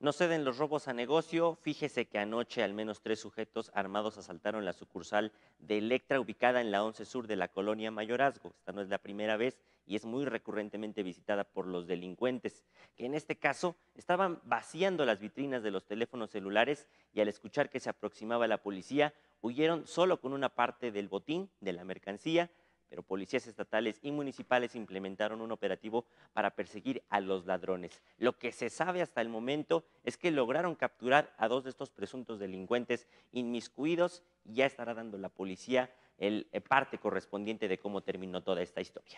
No ceden los robos a negocio. Fíjese que anoche al menos tres sujetos armados asaltaron la sucursal de Electra ubicada en la 11 Sur de la colonia Mayorazgo. Esta no es la primera vez y es muy recurrentemente visitada por los delincuentes, que en este caso estaban vaciando las vitrinas de los teléfonos celulares y al escuchar que se aproximaba la policía, huyeron solo con una parte del botín, de la mercancía, pero policías estatales y municipales implementaron un operativo para perseguir a los ladrones. Lo que se sabe hasta el momento es que lograron capturar a dos de estos presuntos delincuentes inmiscuidos y ya estará dando la policía el eh, parte correspondiente de cómo terminó toda esta historia.